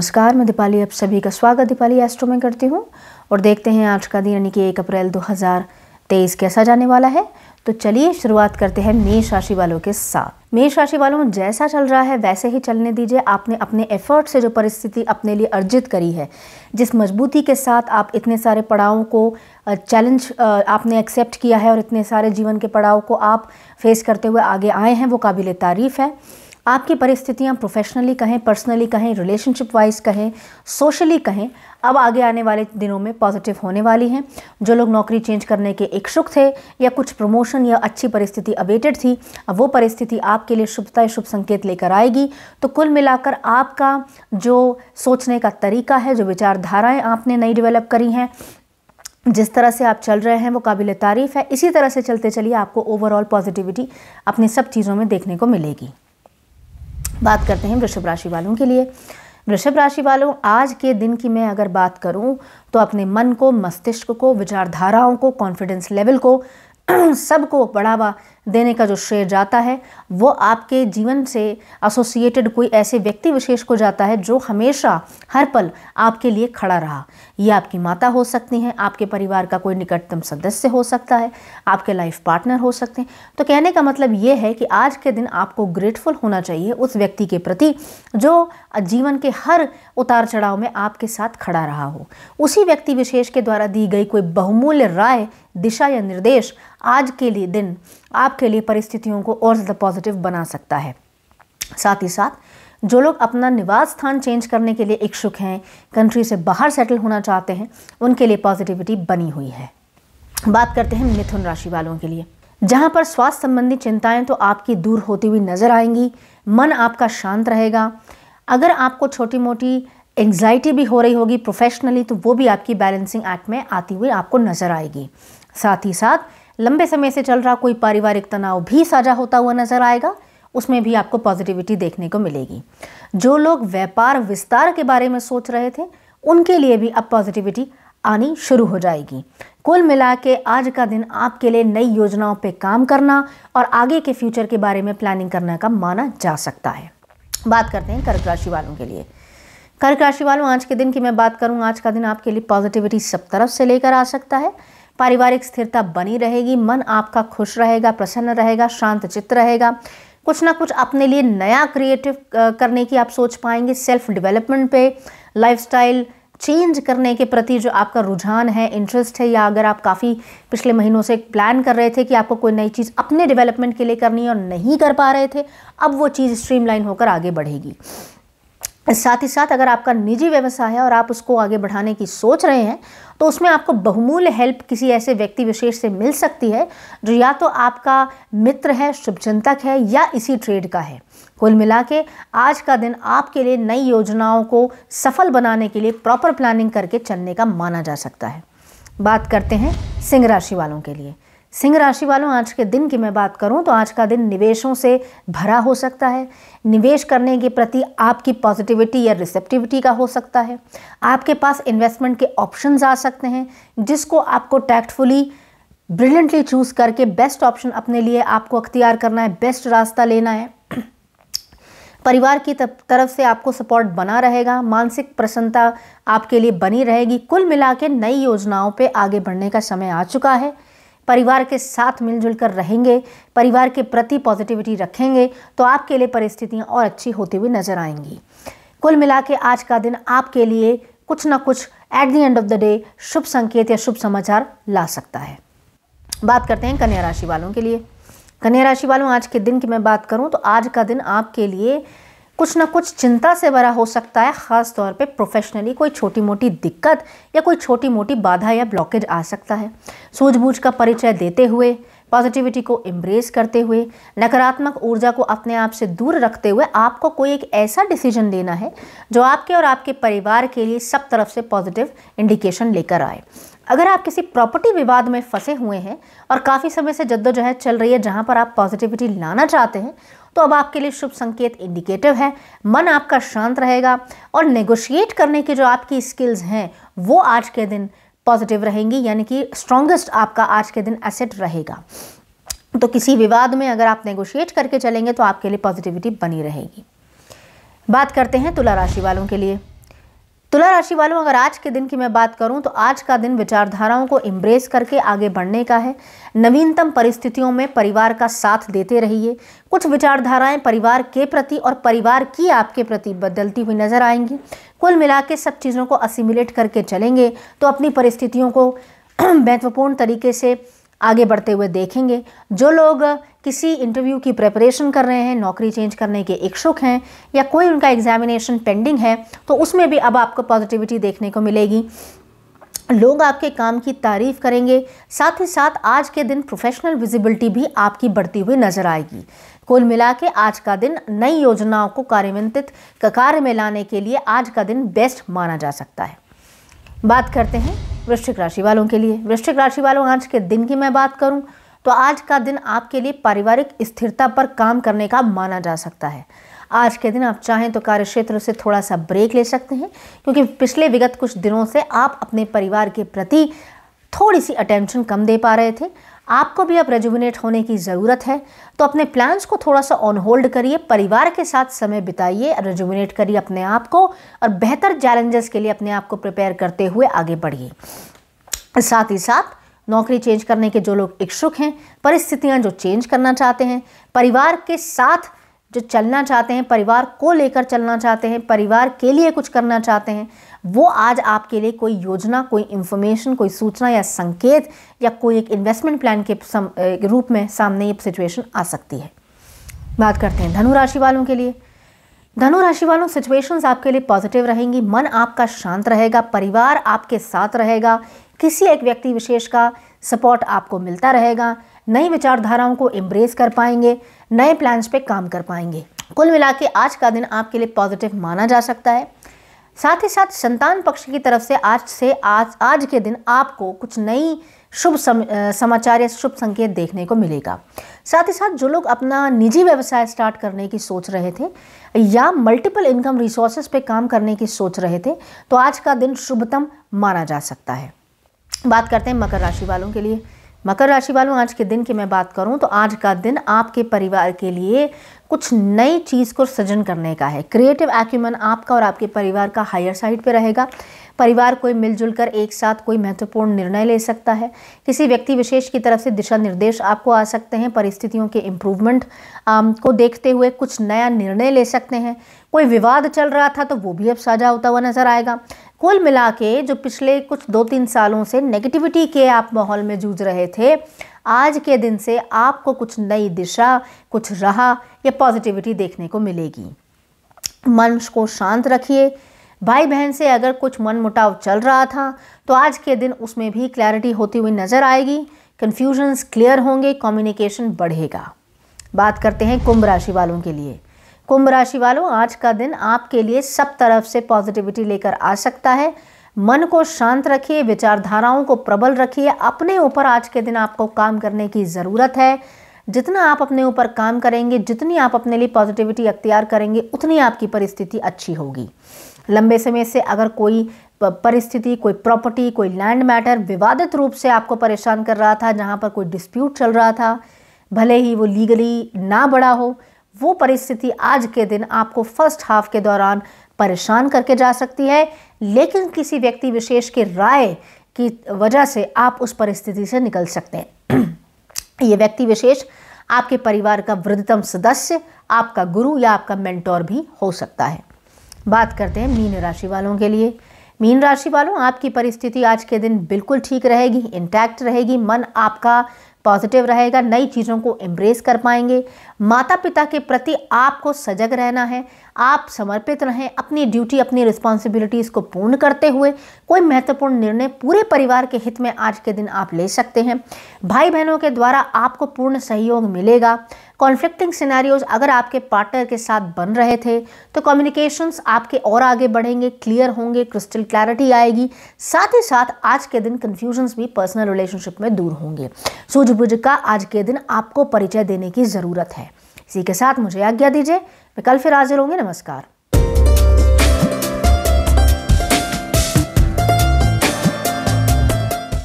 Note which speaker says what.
Speaker 1: नमस्कार मैं दीपाली आप सभी का स्वागत दीपाली एस्ट्रो में करती हूँ और देखते हैं आज का दिन यानी कि एक अप्रैल 2023 कैसा जाने वाला है तो चलिए शुरुआत करते हैं मेष राशि वालों के साथ मेष राशि वालों जैसा चल रहा है वैसे ही चलने दीजिए आपने अपने एफर्ट से जो परिस्थिति अपने लिए अर्जित करी है जिस मजबूती के साथ आप इतने सारे पड़ावों को चैलेंज आपने एक्सेप्ट किया है और इतने सारे जीवन के पड़ाव को आप फेस करते हुए आगे आए हैं वो काबिल तारीफ़ है आपकी परिस्थितियाँ प्रोफेशनली कहें पर्सनली कहें रिलेशनशिप वाइज कहें सोशली कहें अब आगे आने वाले दिनों में पॉजिटिव होने वाली हैं जो लोग नौकरी चेंज करने के इच्छुक थे या कुछ प्रमोशन या अच्छी परिस्थिति अवेटेड थी अब वो परिस्थिति आपके लिए शुभता शुभ संकेत लेकर आएगी तो कुल मिलाकर आपका जो सोचने का तरीका है जो विचारधाराएँ आपने नई डिवेलप करी हैं जिस तरह से आप चल रहे हैं वो काबिल तारीफ़ है इसी तरह से चलते चलिए आपको ओवरऑल पॉजिटिविटी अपनी सब चीज़ों में देखने को मिलेगी बात करते हैं वृषभ राशि वालों के लिए वृषभ राशि वालों आज के दिन की मैं अगर बात करूं तो अपने मन को मस्तिष्क को विचारधाराओं को कॉन्फिडेंस लेवल को सबको बढ़ावा देने का जो श्रेय जाता है वो आपके जीवन से एसोसिएटेड कोई ऐसे व्यक्ति विशेष को जाता है जो हमेशा हर पल आपके लिए खड़ा रहा ये आपकी माता हो सकती हैं आपके परिवार का कोई निकटतम सदस्य हो सकता है आपके लाइफ पार्टनर हो सकते हैं तो कहने का मतलब ये है कि आज के दिन आपको ग्रेटफुल होना चाहिए उस व्यक्ति के प्रति जो जीवन के हर उतार चढ़ाव में आपके साथ खड़ा रहा हो उसी व्यक्ति विशेष के द्वारा दी गई कोई बहुमूल्य राय दिशा या निर्देश आज के लिए दिन आपके लिए परिस्थितियों को और ज़्यादा पॉजिटिव बना सकता है साथ ही साथ जो लोग अपना निवास स्थान चेंज करने के लिए इच्छुक हैं कंट्री से बाहर सेटल होना चाहते हैं उनके लिए पॉजिटिविटी बनी हुई है बात करते हैं मिथुन राशि वालों के लिए जहाँ पर स्वास्थ्य संबंधी चिंताएं तो आपकी दूर होती हुई नजर आएंगी मन आपका शांत रहेगा अगर आपको छोटी मोटी एंग्जाइटी भी हो रही होगी प्रोफेशनली तो वो भी आपकी बैलेंसिंग एक्ट में आती हुई आपको नज़र आएगी साथ ही साथ लंबे समय से चल रहा कोई पारिवारिक तनाव भी साझा होता हुआ नज़र आएगा उसमें भी आपको पॉजिटिविटी देखने को मिलेगी जो लोग व्यापार विस्तार के बारे में सोच रहे थे उनके लिए भी अब पॉजिटिविटी आनी शुरू हो जाएगी कुल मिला के आज का दिन आपके लिए नई योजनाओं पे काम करना और आगे के फ्यूचर के बारे में प्लानिंग करने का माना जा सकता है बात करते हैं कर्क राशि वालों के लिए कर्क राशि वालों आज के दिन की मैं बात करूं आज का दिन आपके लिए पॉजिटिविटी सब तरफ से लेकर आ सकता है पारिवारिक स्थिरता बनी रहेगी मन आपका खुश रहेगा प्रसन्न रहेगा शांत चित्त रहेगा कुछ ना कुछ अपने लिए नया क्रिएटिव करने की आप सोच पाएंगे सेल्फ डेवलपमेंट पे लाइफ चेंज करने के प्रति जो आपका रुझान है इंटरेस्ट है या अगर आप काफ़ी पिछले महीनों से प्लान कर रहे थे कि आपको कोई नई चीज़ अपने डेवलपमेंट के लिए करनी है और नहीं कर पा रहे थे अब वो चीज़ स्ट्रीमलाइन होकर आगे बढ़ेगी साथ ही साथ अगर आपका निजी व्यवसाय है और आप उसको आगे बढ़ाने की सोच रहे हैं तो उसमें आपको बहुमूल्य हेल्प किसी ऐसे व्यक्ति विशेष से मिल सकती है जो या तो आपका मित्र है शुभचिंतक है या इसी ट्रेड का है कुल मिला के आज का दिन आपके लिए नई योजनाओं को सफल बनाने के लिए प्रॉपर प्लानिंग करके चलने का माना जा सकता है बात करते हैं सिंह राशि वालों के लिए सिंह राशि वालों आज के दिन की मैं बात करूं तो आज का दिन निवेशों से भरा हो सकता है निवेश करने के प्रति आपकी पॉजिटिविटी या रिसेप्टिविटी का हो सकता है आपके पास इन्वेस्टमेंट के ऑप्शंस आ सकते हैं जिसको आपको टैक्टफुली ब्रिलियंटली चूज़ करके बेस्ट ऑप्शन अपने लिए आपको अख्तियार करना है बेस्ट रास्ता लेना है परिवार की तरफ से आपको सपोर्ट बना रहेगा मानसिक प्रसन्नता आपके लिए बनी रहेगी कुल मिला के नई योजनाओं पे आगे बढ़ने का समय आ चुका है परिवार के साथ मिलजुल कर रहेंगे परिवार के प्रति पॉजिटिविटी रखेंगे तो आपके लिए परिस्थितियाँ और अच्छी होती हुई नजर आएंगी कुल मिला के आज का दिन आपके लिए कुछ ना कुछ at the end of the day शुभ संकेत या शुभ समाचार ला सकता है बात करते हैं कन्या राशि वालों के लिए कन्या राशि वालों आज के दिन की मैं बात करूं तो आज का दिन आपके लिए कुछ ना कुछ चिंता से भरा हो सकता है ख़ास तौर पे प्रोफेशनली कोई छोटी मोटी दिक्कत या कोई छोटी मोटी बाधा या ब्लॉकेज आ सकता है सूझबूझ का परिचय देते हुए पॉजिटिविटी को एम्ब्रेस करते हुए नकारात्मक ऊर्जा को अपने आप से दूर रखते हुए आपको कोई एक ऐसा डिसीजन लेना है जो आपके और आपके परिवार के लिए सब तरफ से पॉजिटिव इंडिकेशन लेकर आए अगर आप किसी प्रॉपर्टी विवाद में फंसे हुए हैं और काफ़ी समय से जद्दोजहद चल रही है जहाँ पर आप पॉजिटिविटी लाना चाहते हैं तो अब आपके लिए शुभ संकेत इंडिकेटिव है मन आपका शांत रहेगा और नेगोशिएट करने की जो आपकी स्किल्स हैं वो आज के दिन पॉजिटिव रहेंगी यानी कि स्ट्रॉन्गेस्ट आपका आज के दिन एसेट रहेगा तो किसी विवाद में अगर आप नेगोशिएट करके चलेंगे तो आपके लिए पॉजिटिविटी बनी रहेगी बात करते हैं तुला राशि वालों के लिए तुला राशि वालों अगर आज के दिन की मैं बात करूं तो आज का दिन विचारधाराओं को एम्ब्रेस करके आगे बढ़ने का है नवीनतम परिस्थितियों में परिवार का साथ देते रहिए कुछ विचारधाराएं परिवार के प्रति और परिवार की आपके प्रति बदलती हुई नजर आएंगी कुल मिला के सब चीज़ों को असिमुलेट करके चलेंगे तो अपनी परिस्थितियों को महत्वपूर्ण तरीके से आगे बढ़ते हुए देखेंगे जो लोग किसी इंटरव्यू की प्रेपरेशन कर रहे हैं नौकरी चेंज करने के इच्छुक हैं या कोई उनका एग्जामिनेशन पेंडिंग है तो उसमें भी अब आपको पॉजिटिविटी देखने को मिलेगी लोग आपके काम की तारीफ करेंगे साथ ही साथ आज के दिन प्रोफेशनल विजिबिलिटी भी आपकी बढ़ती हुई नजर आएगी कुल मिला के आज का दिन नई योजनाओं को कार्यान्वित कार्य में लाने के लिए आज का दिन बेस्ट माना जा सकता है बात करते हैं वृश्चिक राशि वालों के लिए वृश्चिक राशि वालों आज के दिन की मैं बात करूं तो आज का दिन आपके लिए पारिवारिक स्थिरता पर काम करने का माना जा सकता है आज के दिन आप चाहें तो कार्य क्षेत्र से थोड़ा सा ब्रेक ले सकते हैं क्योंकि पिछले विगत कुछ दिनों से आप अपने परिवार के प्रति थोड़ी सी अटेंशन कम दे पा रहे थे आपको भी अब रेजुविनेट होने की ज़रूरत है तो अपने प्लान्स को थोड़ा सा ऑन होल्ड करिए परिवार के साथ समय बिताइए रेजुविनेट करिए अपने आप को और बेहतर चैलेंजेस के लिए अपने आप को प्रिपेयर करते हुए आगे बढ़िए साथ ही साथ नौकरी चेंज करने के जो लोग इच्छुक हैं परिस्थितियाँ जो चेंज करना चाहते हैं परिवार के साथ जो चलना चाहते हैं परिवार को लेकर चलना चाहते हैं परिवार के लिए कुछ करना चाहते हैं वो आज आपके लिए कोई योजना कोई इन्फॉर्मेशन कोई सूचना या संकेत या कोई एक इन्वेस्टमेंट प्लान के सम, रूप में सामने ये सिचुएशन आ सकती है बात करते हैं धनु राशि वालों के लिए धनु राशि वालों सिचुएशंस आपके लिए पॉजिटिव रहेंगी मन आपका शांत रहेगा परिवार आपके साथ रहेगा किसी एक व्यक्ति विशेष का सपोर्ट आपको मिलता रहेगा नई विचारधाराओं को एम्ब्रेस कर पाएंगे नए प्लान्स पे काम कर पाएंगे कुल मिला के आज का दिन आपके लिए पॉजिटिव माना जा सकता है साथ ही साथ संतान पक्ष की तरफ से आज से आज आज के दिन आपको कुछ नई शुभ सम, समाचार या शुभ संकेत देखने को मिलेगा साथ ही साथ जो लोग अपना निजी व्यवसाय स्टार्ट करने की सोच रहे थे या मल्टीपल इनकम रिसोर्सेज पे काम करने की सोच रहे थे तो आज का दिन शुभतम माना जा सकता है बात करते हैं मकर राशि वालों के लिए मकर राशि वालों आज के दिन की मैं बात करूं तो आज का दिन आपके परिवार के लिए कुछ नई चीज़ को सृजन करने का है क्रिएटिव एक्यूमन आपका और आपके परिवार का हायर साइड पे रहेगा परिवार कोई मिलजुल कर एक साथ कोई महत्वपूर्ण निर्णय ले सकता है किसी व्यक्ति विशेष की तरफ से दिशा निर्देश आपको आ सकते हैं परिस्थितियों के इम्प्रूवमेंट को देखते हुए कुछ नया निर्णय ले सकते हैं कोई विवाद चल रहा था तो वो भी अब साझा होता हुआ नजर आएगा कुल मिला के जो पिछले कुछ दो तीन सालों से नेगेटिविटी के आप माहौल में जूझ रहे थे आज के दिन से आपको कुछ नई दिशा कुछ राह या पॉजिटिविटी देखने को मिलेगी मन को शांत रखिए भाई बहन से अगर कुछ मन मुटाव चल रहा था तो आज के दिन उसमें भी क्लैरिटी होती हुई नज़र आएगी कन्फ्यूजन्स क्लियर होंगे कम्युनिकेशन बढ़ेगा बात करते हैं कुंभ राशि वालों के लिए कुंभ राशि वालों आज का दिन आपके लिए सब तरफ से पॉजिटिविटी लेकर आ सकता है मन को शांत रखिए विचारधाराओं को प्रबल रखिए अपने ऊपर आज के दिन आपको काम करने की ज़रूरत है जितना आप अपने ऊपर काम करेंगे जितनी आप अपने लिए पॉजिटिविटी अख्तियार करेंगे उतनी आपकी परिस्थिति अच्छी होगी लंबे समय से अगर कोई परिस्थिति कोई प्रॉपर्टी कोई लैंड मैटर विवादित रूप से आपको परेशान कर रहा था जहाँ पर कोई डिस्प्यूट चल रहा था भले ही वो लीगली ना बड़ा हो वो परिस्थिति आज के दिन आपको फर्स्ट हाफ के दौरान परेशान करके जा सकती है लेकिन किसी व्यक्ति विशेष के राय की वजह से आप उस परिस्थिति से निकल सकते हैं ये व्यक्ति विशेष आपके परिवार का वृद्धतम सदस्य आपका गुरु या आपका मेंटोर भी हो सकता है बात करते हैं मीन राशि वालों के लिए मीन राशि वालों आपकी परिस्थिति आज के दिन बिल्कुल ठीक रहेगी इंटैक्ट रहेगी मन आपका पॉजिटिव रहेगा नई चीज़ों को एम्ब्रेस कर पाएंगे माता पिता के प्रति आपको सजग रहना है आप समर्पित रहें अपनी ड्यूटी अपनी रिस्पॉन्सिबिलिटीज़ को पूर्ण करते हुए कोई महत्वपूर्ण निर्णय पूरे परिवार के हित में आज के दिन आप ले सकते हैं भाई बहनों के द्वारा आपको पूर्ण सहयोग मिलेगा कॉन्फ्लिक्टिंग सिनेरियोज अगर आपके पार्टनर के साथ बन रहे थे तो कम्युनिकेशंस आपके और आगे बढ़ेंगे क्लियर होंगे क्रिस्टल क्लैरिटी आएगी साथ ही साथ आज के दिन कन्फ्यूजन्स भी पर्सनल रिलेशनशिप में दूर होंगे सूझबूझ का आज के दिन आपको परिचय देने की ज़रूरत है इसी के साथ मुझे आज्ञा दीजिए मैं कल फिर हाजिर होंगे नमस्कार